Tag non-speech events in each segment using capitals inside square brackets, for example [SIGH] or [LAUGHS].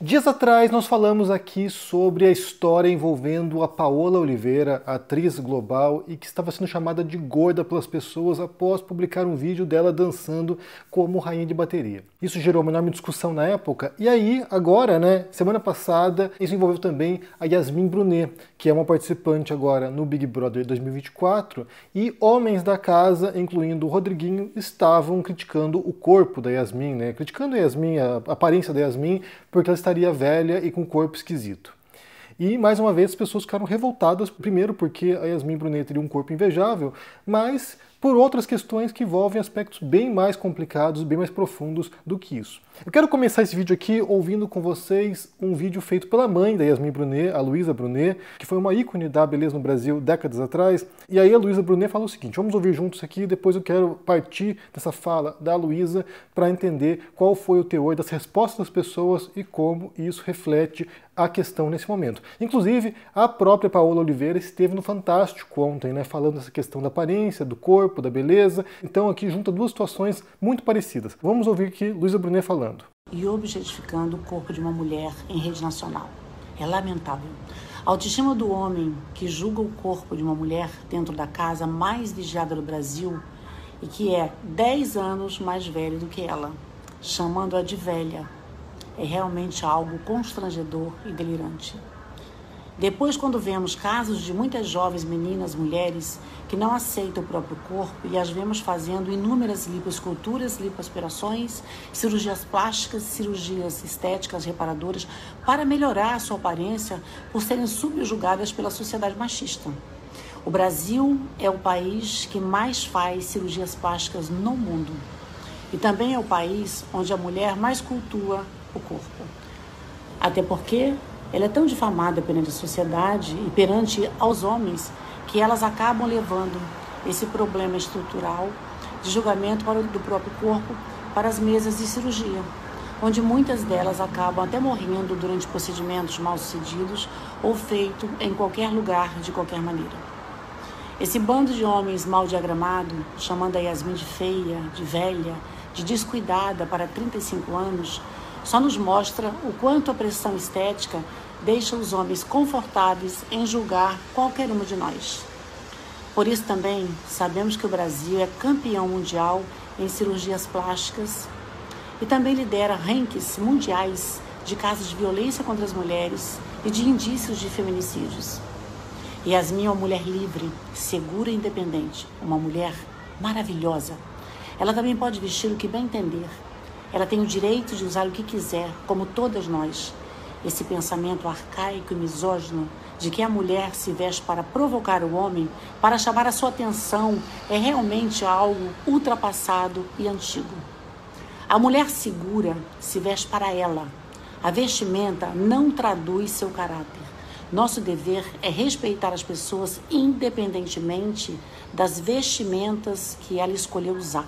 Dias atrás nós falamos aqui sobre a história envolvendo a Paola Oliveira, atriz global e que estava sendo chamada de gorda pelas pessoas após publicar um vídeo dela dançando como rainha de bateria. Isso gerou uma enorme discussão na época. E aí, agora, né, semana passada, isso envolveu também a Yasmin Brunet, que é uma participante agora no Big Brother 2024, e homens da casa, incluindo o Rodriguinho, estavam criticando o corpo da Yasmin, né? Criticando a Yasmin, a aparência da Yasmin, porque ela está estaria velha e com corpo esquisito. E, mais uma vez, as pessoas ficaram revoltadas, primeiro porque a Yasmin Brunet teria um corpo invejável, mas por outras questões que envolvem aspectos bem mais complicados, bem mais profundos do que isso. Eu quero começar esse vídeo aqui ouvindo com vocês um vídeo feito pela mãe da Yasmin Brunet, a Luísa Brunet, que foi uma ícone da beleza no Brasil décadas atrás. E aí a Luísa Brunet falou o seguinte: vamos ouvir juntos aqui, depois eu quero partir dessa fala da Luísa para entender qual foi o teor das respostas das pessoas e como isso reflete a questão nesse momento. Inclusive, a própria Paola Oliveira esteve no Fantástico ontem, né, falando essa questão da aparência, do corpo corpo, da beleza. Então aqui junta duas situações muito parecidas. Vamos ouvir aqui Luísa Brunet falando. E objetificando o corpo de uma mulher em rede nacional. É lamentável. A autoestima do homem que julga o corpo de uma mulher dentro da casa mais vigiada do Brasil e que é 10 anos mais velho do que ela, chamando-a de velha, é realmente algo constrangedor e delirante. Depois, quando vemos casos de muitas jovens meninas, mulheres, que não aceitam o próprio corpo e as vemos fazendo inúmeras liposculturas, lipoaspirações, cirurgias plásticas, cirurgias estéticas reparadoras para melhorar a sua aparência por serem subjugadas pela sociedade machista. O Brasil é o país que mais faz cirurgias plásticas no mundo e também é o país onde a mulher mais cultua o corpo. Até porque ela é tão difamada perante a sociedade e perante aos homens que elas acabam levando esse problema estrutural de julgamento para o, do próprio corpo para as mesas de cirurgia, onde muitas delas acabam até morrendo durante procedimentos mal sucedidos ou feito em qualquer lugar, de qualquer maneira. Esse bando de homens mal diagramado, chamando a Yasmin de feia, de velha, de descuidada para 35 anos, só nos mostra o quanto a pressão estética deixa os homens confortáveis em julgar qualquer uma de nós. Por isso também sabemos que o Brasil é campeão mundial em cirurgias plásticas e também lidera rankings mundiais de casos de violência contra as mulheres e de indícios de feminicídios. Yasmin é uma mulher livre, segura e independente, uma mulher maravilhosa. Ela também pode vestir o que bem entender ela tem o direito de usar o que quiser, como todas nós. Esse pensamento arcaico e misógino de que a mulher se veste para provocar o homem, para chamar a sua atenção, é realmente algo ultrapassado e antigo. A mulher segura se veste para ela. A vestimenta não traduz seu caráter. Nosso dever é respeitar as pessoas independentemente das vestimentas que ela escolheu usar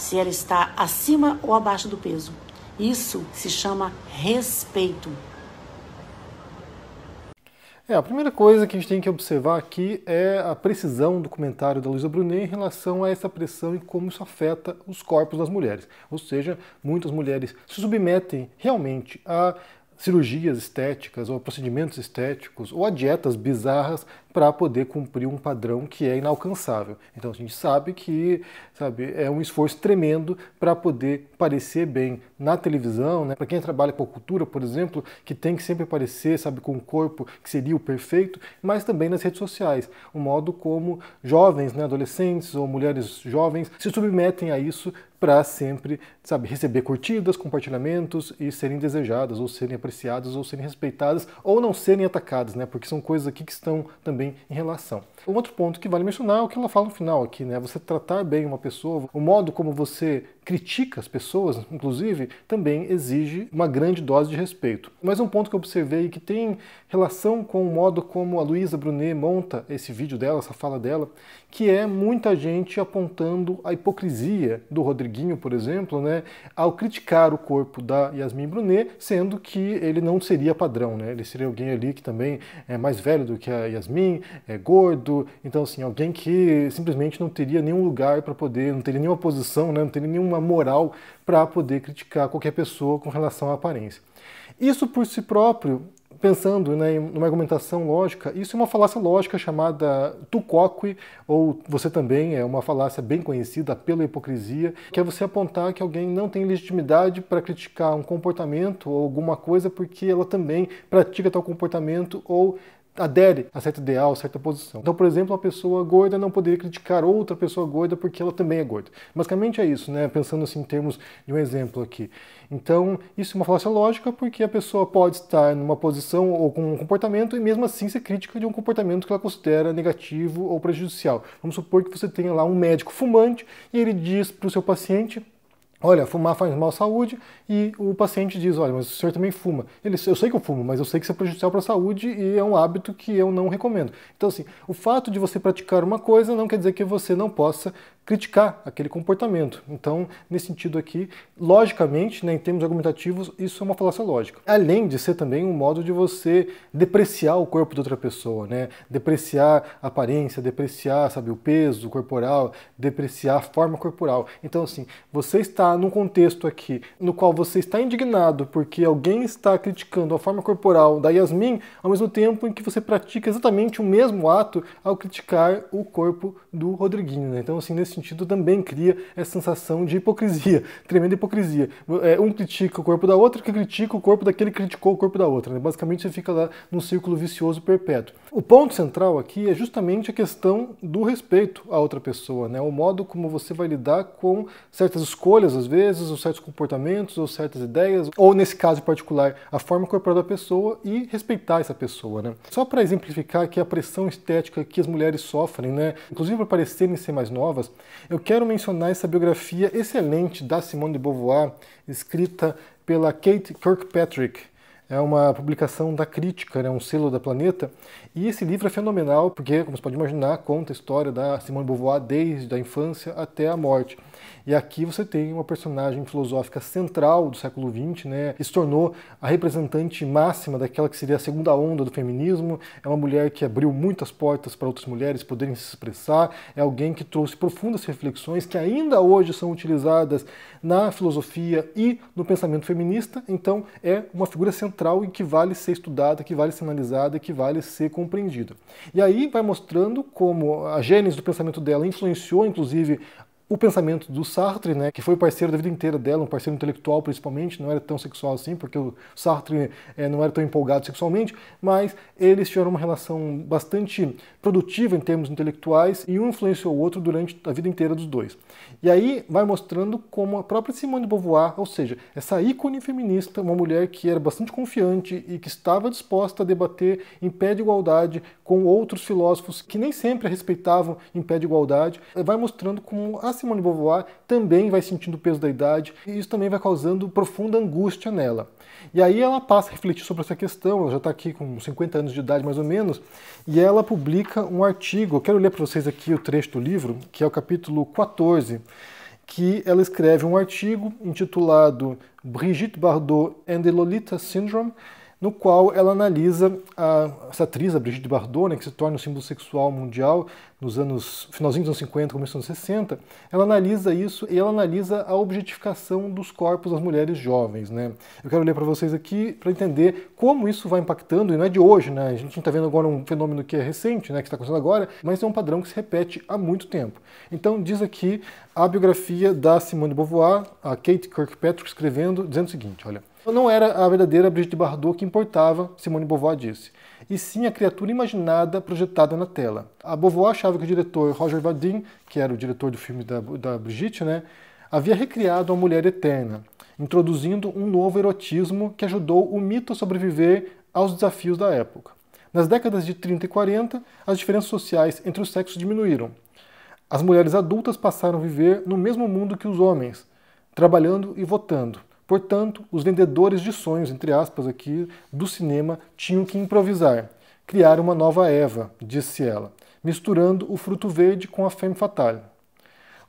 se ela está acima ou abaixo do peso. Isso se chama respeito. É, a primeira coisa que a gente tem que observar aqui é a precisão do comentário da Luísa Brunet em relação a essa pressão e como isso afeta os corpos das mulheres. Ou seja, muitas mulheres se submetem realmente a cirurgias estéticas ou a procedimentos estéticos ou a dietas bizarras para poder cumprir um padrão que é inalcançável. Então a gente sabe que sabe, é um esforço tremendo para poder parecer bem na televisão, né? para quem trabalha com cultura, por exemplo, que tem que sempre aparecer sabe, com o um corpo que seria o perfeito, mas também nas redes sociais, o modo como jovens, né, adolescentes ou mulheres jovens se submetem a isso para sempre sabe, receber curtidas, compartilhamentos e serem desejadas, ou serem apreciadas, ou serem respeitadas, ou não serem atacadas, né? porque são coisas aqui que estão também também em relação. Um outro ponto que vale mencionar é o que ela fala no final aqui, né? Você tratar bem uma pessoa, o modo como você critica as pessoas, inclusive, também exige uma grande dose de respeito. Mas um ponto que eu observei que tem relação com o modo como a Luísa Brunet monta esse vídeo dela, essa fala dela, que é muita gente apontando a hipocrisia do Rodriguinho, por exemplo, né, ao criticar o corpo da Yasmin Brunet, sendo que ele não seria padrão, né? Ele seria alguém ali que também é mais velho do que a Yasmin, é gordo, então assim, alguém que simplesmente não teria nenhum lugar para poder, não teria nenhuma posição, né, não teria nenhuma moral para poder criticar qualquer pessoa com relação à aparência. Isso por si próprio, pensando né, em uma argumentação lógica, isso é uma falácia lógica chamada tucoque, ou você também é uma falácia bem conhecida pela hipocrisia, que é você apontar que alguém não tem legitimidade para criticar um comportamento ou alguma coisa porque ela também pratica tal comportamento ou adere a certo ideal, a certa posição. Então, por exemplo, uma pessoa gorda não poderia criticar outra pessoa gorda porque ela também é gorda. Basicamente é isso, né? Pensando assim em termos de um exemplo aqui. Então, isso é uma falácia lógica porque a pessoa pode estar numa posição ou com um comportamento e mesmo assim ser crítica de um comportamento que ela considera negativo ou prejudicial. Vamos supor que você tenha lá um médico fumante e ele diz para o seu paciente olha, fumar faz mal à saúde, e o paciente diz, olha, mas o senhor também fuma. Ele, eu sei que eu fumo, mas eu sei que isso é prejudicial para a saúde e é um hábito que eu não recomendo. Então, assim, o fato de você praticar uma coisa não quer dizer que você não possa criticar aquele comportamento. Então, nesse sentido aqui, logicamente, né, em termos argumentativos, isso é uma falácia lógica. Além de ser também um modo de você depreciar o corpo de outra pessoa, né? Depreciar a aparência, depreciar, sabe, o peso corporal, depreciar a forma corporal. Então, assim, você está num contexto aqui no qual você está indignado porque alguém está criticando a forma corporal da Yasmin, ao mesmo tempo em que você pratica exatamente o mesmo ato ao criticar o corpo do Rodriguinho. Né? Então, assim, nesse sentido, também cria essa sensação de hipocrisia, [LAUGHS] tremenda hipocrisia. É, um critica o corpo da outra, que critica o corpo daquele que criticou o corpo da outra. Né? Basicamente, você fica lá num círculo vicioso perpétuo. O ponto central aqui é justamente a questão do respeito à outra pessoa, né? o modo como você vai lidar com certas escolhas, às vezes, ou certos comportamentos, ou certas ideias, ou nesse caso particular, a forma é corporal da pessoa e respeitar essa pessoa. Né? Só para exemplificar aqui a pressão estética que as mulheres sofrem, né? inclusive para parecerem ser mais novas, eu quero mencionar essa biografia excelente da Simone de Beauvoir, escrita pela Kate Kirkpatrick é uma publicação da Crítica, é né, um selo da Planeta, e esse livro é fenomenal porque, como você pode imaginar, conta a história da Simone Beauvoir desde a infância até a morte. E aqui você tem uma personagem filosófica central do século XX, né, que se tornou a representante máxima daquela que seria a segunda onda do feminismo. É uma mulher que abriu muitas portas para outras mulheres poderem se expressar, é alguém que trouxe profundas reflexões que ainda hoje são utilizadas na filosofia e no pensamento feminista. Então, é uma figura central e que vale ser estudada, que vale ser analisada, que vale ser compreendida. E aí vai mostrando como a gênese do pensamento dela influenciou, inclusive, o pensamento do Sartre, né, que foi parceiro da vida inteira dela, um parceiro intelectual principalmente, não era tão sexual assim, porque o Sartre é, não era tão empolgado sexualmente, mas eles tiveram uma relação bastante produtiva em termos intelectuais e um influenciou o outro durante a vida inteira dos dois. E aí vai mostrando como a própria Simone de Beauvoir, ou seja, essa ícone feminista, uma mulher que era bastante confiante e que estava disposta a debater em pé de igualdade com outros filósofos que nem sempre respeitavam em pé de igualdade, vai mostrando como a Simone Beauvoir também vai sentindo o peso da idade e isso também vai causando profunda angústia nela. E aí ela passa a refletir sobre essa questão, ela já está aqui com 50 anos de idade mais ou menos, e ela publica um artigo, eu quero ler para vocês aqui o trecho do livro, que é o capítulo 14, que ela escreve um artigo intitulado Brigitte Bardot and the Lolita Syndrome, no qual ela analisa a, essa atriz, a Brigitte Bardot, né, que se torna um símbolo sexual mundial nos anos finalzinho dos anos 50, começo dos anos 60. Ela analisa isso e ela analisa a objetificação dos corpos das mulheres jovens. Né? Eu quero ler para vocês aqui para entender como isso vai impactando, e não é de hoje, né? a gente está vendo agora um fenômeno que é recente, né, que está acontecendo agora, mas é um padrão que se repete há muito tempo. Então diz aqui a biografia da Simone de Beauvoir, a Kate Kirkpatrick escrevendo, dizendo o seguinte, olha... Não era a verdadeira Brigitte Bardot que importava, Simone Beauvoir disse, e sim a criatura imaginada projetada na tela. A Beauvoir achava que o diretor Roger Vadim, que era o diretor do filme da, da Brigitte, né, havia recriado a mulher eterna, introduzindo um novo erotismo que ajudou o mito a sobreviver aos desafios da época. Nas décadas de 30 e 40, as diferenças sociais entre os sexos diminuíram. As mulheres adultas passaram a viver no mesmo mundo que os homens, trabalhando e votando. Portanto, os vendedores de sonhos, entre aspas, aqui do cinema tinham que improvisar, criar uma nova Eva, disse ela, misturando o fruto verde com a femme fatale.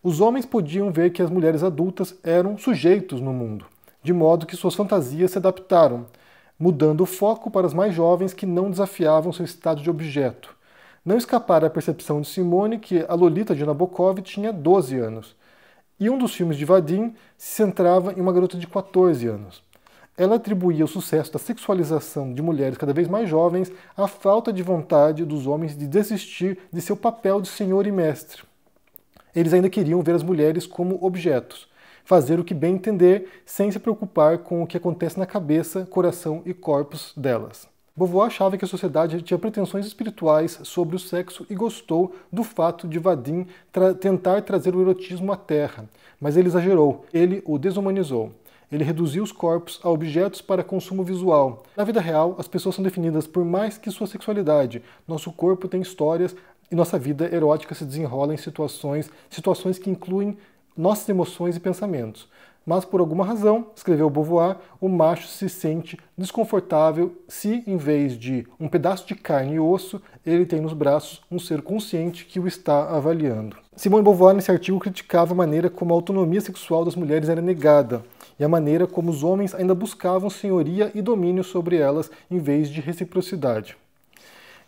Os homens podiam ver que as mulheres adultas eram sujeitos no mundo, de modo que suas fantasias se adaptaram, mudando o foco para as mais jovens que não desafiavam seu estado de objeto. Não escapara à percepção de Simone que a Lolita de Nabokov tinha 12 anos e um dos filmes de Vadim se centrava em uma garota de 14 anos. Ela atribuía o sucesso da sexualização de mulheres cada vez mais jovens à falta de vontade dos homens de desistir de seu papel de senhor e mestre. Eles ainda queriam ver as mulheres como objetos, fazer o que bem entender sem se preocupar com o que acontece na cabeça, coração e corpos delas. Beauvoir achava que a sociedade tinha pretensões espirituais sobre o sexo e gostou do fato de Vadim tra tentar trazer o erotismo à terra, mas ele exagerou, ele o desumanizou. Ele reduziu os corpos a objetos para consumo visual. Na vida real, as pessoas são definidas por mais que sua sexualidade. Nosso corpo tem histórias e nossa vida erótica se desenrola em situações, situações que incluem nossas emoções e pensamentos mas por alguma razão, escreveu Beauvoir, o macho se sente desconfortável se, em vez de um pedaço de carne e osso, ele tem nos braços um ser consciente que o está avaliando. Simone Beauvoir, nesse artigo, criticava a maneira como a autonomia sexual das mulheres era negada e a maneira como os homens ainda buscavam senhoria e domínio sobre elas em vez de reciprocidade.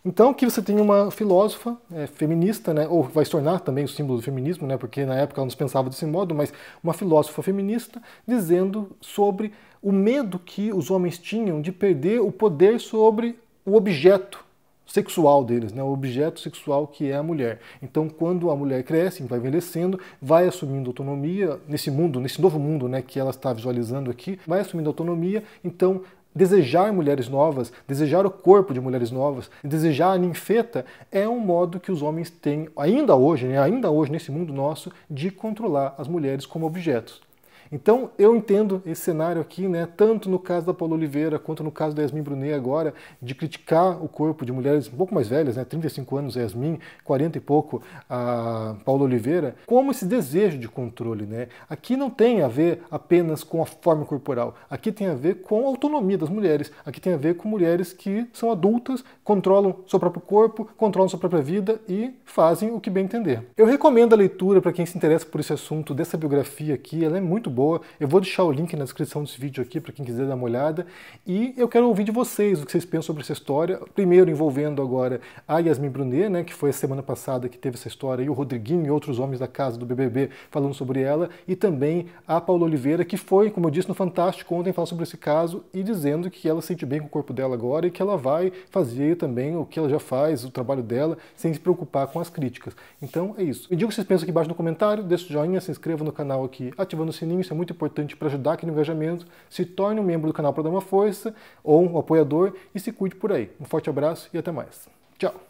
Então, que você tem uma filósofa é, feminista, né, ou vai se tornar também o símbolo do feminismo, né, porque na época ela não pensava desse modo, mas uma filósofa feminista dizendo sobre o medo que os homens tinham de perder o poder sobre o objeto sexual deles, né, o objeto sexual que é a mulher. Então, quando a mulher cresce, vai envelhecendo, vai assumindo autonomia nesse mundo, nesse novo mundo né, que ela está visualizando aqui, vai assumindo autonomia, então desejar mulheres novas, desejar o corpo de mulheres novas, desejar a ninfeta, é um modo que os homens têm, ainda hoje, né, ainda hoje nesse mundo nosso, de controlar as mulheres como objetos. Então eu entendo esse cenário aqui, né, tanto no caso da Paula Oliveira quanto no caso da Yasmin Brunet agora, de criticar o corpo de mulheres um pouco mais velhas, né, 35 anos Yasmin, 40 e pouco a Paula Oliveira, como esse desejo de controle. Né? Aqui não tem a ver apenas com a forma corporal, aqui tem a ver com a autonomia das mulheres, aqui tem a ver com mulheres que são adultas, controlam seu próprio corpo, controlam sua própria vida e fazem o que bem entender. Eu recomendo a leitura para quem se interessa por esse assunto dessa biografia aqui, ela é muito boa boa. Eu vou deixar o link na descrição desse vídeo aqui para quem quiser dar uma olhada. E eu quero ouvir de vocês o que vocês pensam sobre essa história. Primeiro envolvendo agora a Yasmin Brunet, né, que foi a semana passada que teve essa história, e o Rodriguinho e outros homens da casa do BBB falando sobre ela, e também a Paula Oliveira, que foi, como eu disse no Fantástico ontem, falar sobre esse caso e dizendo que ela se sente bem com o corpo dela agora e que ela vai fazer também o que ela já faz, o trabalho dela, sem se preocupar com as críticas. Então é isso. Me diga o que vocês pensam aqui embaixo no comentário, deixa o joinha, se inscreva no canal aqui ativando o sininho isso é muito importante para ajudar aqui no engajamento. Se torne um membro do canal para dar uma força ou um apoiador e se cuide por aí. Um forte abraço e até mais. Tchau!